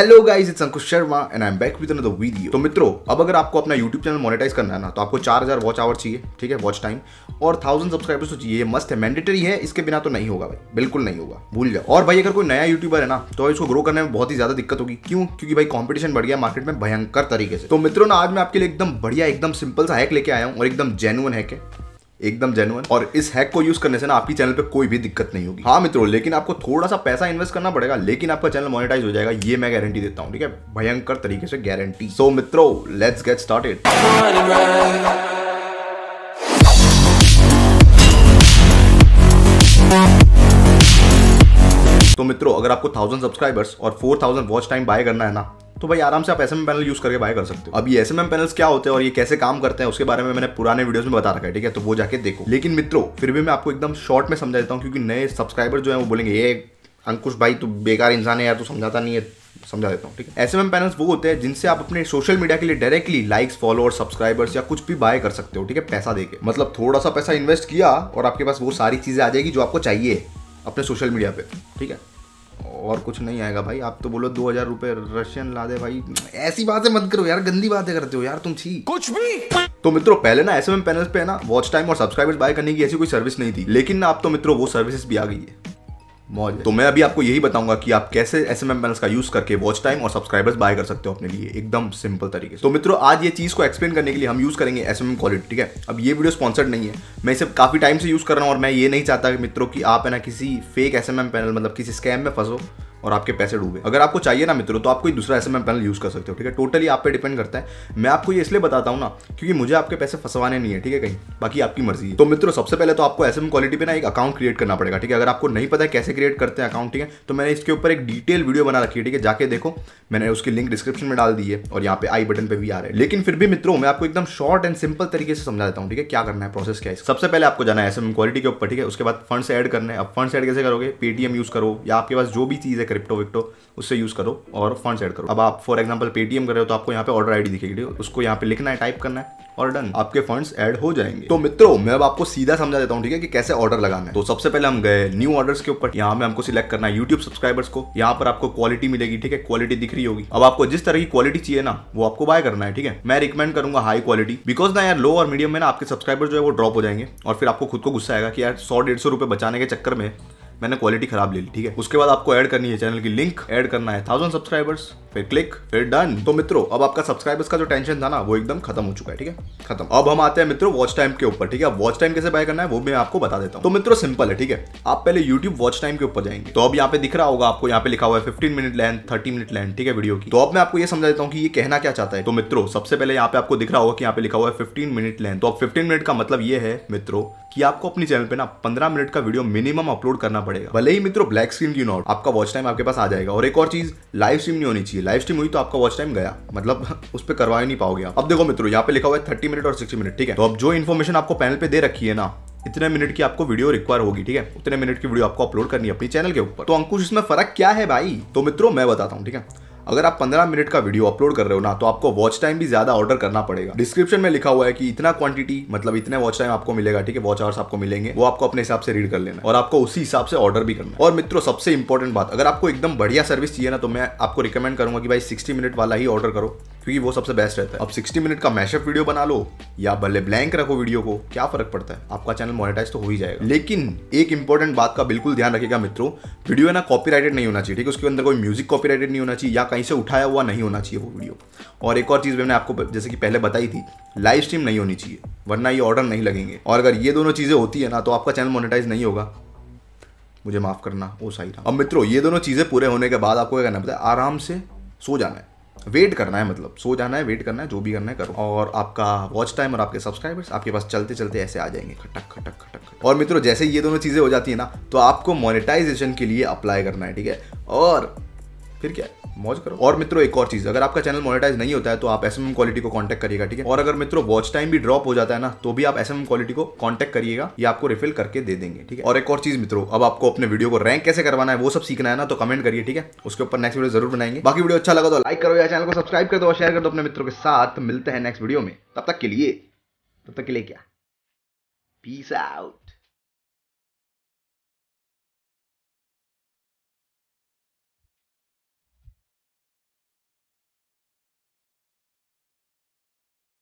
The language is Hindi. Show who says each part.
Speaker 1: hello guys it's Ankush Sharma and I am back with another video तो मित्रों अब अगर आपको अपना यूट्यूब चैनल मोनेटाइज करना है ना तो आपको 4000 वॉच आवर चाहिए ठीक है वॉच टाइम और 1000 सब्सक्राइबर्स तो चाहिए ये मस्ट है मैंडेटरी है इसके बिना तो नहीं होगा भाई बिल्कुल नहीं होगा भूल जाओ और भाई अगर कोई नया यूट्यूबर है ना तो इसको ग्रो करने में बहुत ही ज्यादा दिक्कत होगी क्यों क्योंकि भाई कॉम्पिटिशन बढ़ गया मार्केट में भयंकर तरीके से तो मित्रों ना आज मैं आपके लिए एकदम बढ़िया एकदम सिंपल सा हैक लेके आया हूँ और एकदम जेनुअन हैक है एकदम जेनुअन और इस हैक को यूज करने से ना आपकी चैनल पे कोई भी दिक्कत नहीं होगी हाँ मित्रों लेकिन आपको थोड़ा सा पैसा इन्वेस्ट करना पड़ेगा लेकिन आपका चैनल मोनेटाइज हो जाएगा ये मैं गारंटी देता हूँ ठीक है भयंकर तरीके से गारंटी सो so, मित्रों लेट्स गेट स्टार्टेड तो मित्रों अगर आपको थाउजेंड सब्सक्राइबर्स और four thousand watch time buy करना है ना तो भाई आराम से आप एस पैनल यूज करके बाय कर सकते हो अभी एस पैनल्स क्या होते हैं और ये कैसे काम करते हैं उसके बारे में मैंने पुराने वीडियोस में बता रखा है ठीक है तो वो जाके देखो लेकिन मित्रों फिर भी मैं आपको एकदम शॉर्ट में समझा देता हूँ क्योंकि नए सब्सक्राइबर जो है वो बोलेंगे ये अंकुश भाई तो बेकार इंसान है यार तू समझाता नहीं है समझा देता हूँ ठीक है एस एम पैनल्स वो होते हैं जिनसे आप अपने सोशल मीडिया के लिए डायरेक्टली लाइक्स फॉलोअर्स सब्सक्राइबर्स या कुछ भी बाय कर सकते हो ठीक है पैसा देके मतलब थोड़ा सा पैसा इन्वेस्ट किया और आपके पास वो सारी चीज़ें आ जाएगी जो आपको चाहिए अपने सोशल मीडिया पे ठीक है और कुछ नहीं आएगा भाई आप तो बोलो दो हजार रुपए रशियन ला दे भाई ऐसी बातें मत करो यार गंदी बातें करते हो यार तुम ठीक कुछ भी तो मित्रों पहले ना एस एम पैनल पे ना वॉच टाइम और सब्सक्राइबर्स बाय करने की ऐसी कोई सर्विस नहीं थी लेकिन ना आप तो मित्रों वो सर्विस भी आ गई है तो मैं अभी आपको यही बताऊंगा कि आप कैसे एस एम का यूज करके वॉच टाइम और सब्सक्राइबर्स बाय कर सकते हो अपने लिए एकदम सिंपल तरीके से तो मित्रों आज ये चीज को एक्सप्लेन करने के लिए हम यूज करेंगे एस एम क्वालिटी ठीक है अब ये वीडियो स्पॉन्सर्ड नहीं है मैं इसे काफी टाइम से यूज कर रहा हूँ और मैं ये नहीं चाहता मित्रों की आप है ना किसी फेक एस एम पैनल मतलब किसी स्कैम में फंसो और आपके पैसे डूबे अगर आपको चाहिए ना मित्रों तो आप कोई दूसरा एस पैनल यूज़ कर सकते हो ठीक है टोटली आप पे डिपेंड करता है मैं आपको ये इसलिए बताता हूँ ना क्योंकि मुझे आपके पैसे फंसवाने नहीं है ठीक है कहीं बाकी आपकी मर्जी है तो मित्रों सबसे पहले तो आपको एस क्वालिटी पे ना एक अकाउंट क्रिएट करना पड़ेगा ठीक है अगर आपको नहीं पता है कैसे क्रिएट करते हैं अकाउंट ठीक है तो मैंने इसके ऊपर एक डिटेल वीडियो बना रखी है ठीक है जाके देखो मैंने उसकी लिंक डिस्क्रिप्शन में डाल दी है और यहाँ पे आई बटन पर भी आ रहा है लेकिन फिर भी मित्रों मैं आपको एकदम शॉर्ट एंड सिंपल तरीके से समझा देता हूँ ठीक है क्या करना है प्रोसेस क्या है सबसे पहले आपको जाना है एस क्वालिटी के ऊपर ठीक है उसके बाद फंड्स एड करने अब फंड्स एड कैसे करोगे पेटीएम यूज़ करो या आपके पास जो भी चीज़ है क्रिप्टो विक्टो उससे यूज़ करो और फंड्स ऐड करो अब आप फॉर एग्जाम्पल पेटीएम कर रहे हो तो आपको यहाँ पे ऑर्डर आईडी दिखेगी उसको यहाँ पे लिखना है टाइप करना है और डन आपके फंड्स ऐड हो जाएंगे तो मित्रों मैं अब आपको सीधा समझा देता हूँ ठीक है कि कैसे ऑर्डर लगाना है तो सबसे पहले हम गए न्यू ऑर्डर्स के ऊपर यहाँ पे हमको सिलेक्ट करना है यूट्यूब सब्सक्राइबर्स को यहाँ पर आपको क्वालिटी मिलेगी ठीक है क्वालिटी दिख रही होगी अब आपको जिस तरह की क्वालिटी चाहिए ना वो आपको बाय करना है ठीक है मैं रिकमेंड करूंगा हाई क्वालिटी बिकॉज ना यार लो और मीडियम में ना आपके सब्सक्राइबर जो है वो ड्रॉप हो जाएंगे और फिर आपको खुद को गुस्सा आएगा कि यार सौ डेढ़ सौ रुपये बचाने के चक्कर में मैंने क्वालिटी खराब ले ली ठीक है उसके बाद आपको ऐड करनी है चैनल की लिंक ऐड करना है थाउजेंड सब्सक्राइबर्स फिर क्लिक फिर डन तो मित्रों अब आपका सब्सक्राइबर्स का जो टेंशन था ना वो एकदम खत्म हो चुका है ठीक है खत्म अब हम आते हैं मित्रों वॉच टाइम के ऊपर ठीक है वॉच टाइम कैसे बाय करना है वो मैं आपको बता देता हूँ तो मित्रों सिंपल है ठीक है आप पहले यूट्यूब वॉच टाइम के ऊपर जाएंगे तो अब यहाँ पे दिख रहा होगा आपको यहाँ पे लिखा हुआ है fifteen minute length thirty minute length ठीक है वीडियो की तो अब मैं आपको ये समझा देता हूँ कि ये कहना क्या चाहता है तो मित्रों सबसे पहले यहाँ पे आपको दिख रहा होगा कि यहाँ पे लिखा हुआ है फिफ्टीन मिनट लेंथ तो अब फिफ्टीन मिनट का मतलब ये है मित्रों कि आपको अपने चैनल पे ना पंद्रह मिनट का वीडियो मिनिमम अपलोड करना पड़ेगा भले ही मित्रों ब्लैक स्क्रीन क्यों ना हो आपका वॉच टाइम आपके पास आ जाएगा और एक और चीज लाइव स्ट्रीम नहीं होनी चाहिए लाइव स्ट्रीम हुई तो आपका वॉच टाइम गया मतलब उस पर करवा ही नहीं पाओगे अब देखो मित्रों यहाँ पे लिखा हुआ है थर्टी मिनट और सिक्सटी मिनट ठीक है तो अब जो इन्फॉर्मेशन आपको पैनल पे दे रखी है ना इतने मिनट की आपको वीडियो रिक्वायर होगी ठीक है उतने मिनट की वीडियो आपको अपलोड करनी है अपने चैनल के ऊपर तो अंकुश इसमें फर्क क्या है भाई तो मित्रों मैं बताता हूँ ठीक है अगर आप 15 मिनट का वीडियो अपलोड कर रहे हो ना तो आपको वॉच टाइम भी ज्यादा ऑर्डर करना पड़ेगा डिस्क्रिप्शन में लिखा हुआ है कि इतना क्वांटिटी मतलब इतने वॉच टाइम आपको मिलेगा ठीक है वॉच आवर्स आपको मिलेंगे वो आपको अपने हिसाब से रीड कर लेना और आपको उसी हिसाब से ऑर्डर भी करना और मित्रों सबसे इंपॉर्टेंट बात अगर आपको एकदम बढ़िया सर्विस चाहिए ना तो मैं आपको रिकमेंड करूंगा कि भाई सिक्सटी मिनट वाला ही ऑर्डर करो क्योंकि वो सबसे बेस्ट रहता है अब 60 मिनट का मैशअप वीडियो बना लो या भले ब्लैंक रखो वीडियो को क्या फर्क पड़ता है आपका चैनल मोनेटाइज तो हो ही जाएगा लेकिन एक इंपॉर्टेंट बात का बिल्कुल ध्यान रखेगा मित्रों वीडियो है ना कॉपी नहीं होना चाहिए ठीक है उसके अंदर कोई म्यूजिक कॉपी नहीं होना चाहिए या कहीं से उठाया हुआ नहीं होना चाहिए वो वीडियो और एक और चीज़ मैंने आपको जैसे कि पहले बताई थी लाइव स्ट्रीम नहीं होनी चाहिए वरना ये ऑर्डर नहीं लगेंगे और अगर ये दोनों चीज़ें होती है ना तो आपका चैनल मोनेटाइज नहीं होगा मुझे माफ़ करना वो सही था अब मित्रों ये दोनों चीज़ें पूरे होने के बाद आपको क्या करना पता है आराम से सो जाना है वेट करना है मतलब सो जाना है वेट करना है जो भी करना है करो और आपका वॉच टाइम और आपके सब्सक्राइबर्स आपके पास चलते चलते ऐसे आ जाएंगे खटक खटक खटक और मित्रों जैसे ये दोनों चीज़ें हो जाती है ना तो आपको मोनेटाइजेशन के लिए अप्लाई करना है ठीक है और फिर क्या है मौज करो और मित्रों एक और चीज अगर आपका चैनल मोनेटाइज नहीं होता है तो आप एस क्वालिटी को कॉन्टेक्ट करिएगा ठीक है और अगर मित्रों वॉच टाइम भी ड्रॉप हो जाता है ना तो भी आप एस क्वालिटी को कॉन्टेक्ट करिएगा ये आपको रिफिल करके दे देंगे ठीक है और एक और चीज मित्रों अब आपको अपने वीडियो को रैंक कैसे करवाना है वो सब सीखना है ना तो कमेंट करिए ठीक है उसके ऊपर नेक्स्ट वीडियो जरूर बनाएंगे बाकी वीडियो अच्छा लगा तो लाइक करो या चैनल को सब्सक्राइब कर दो और शेयर कर दो अपने मित्रों के साथ मिलते हैं नेक्स्ट वीडियो में तब तक के लिए तब तक के लिए क्या पीस आउट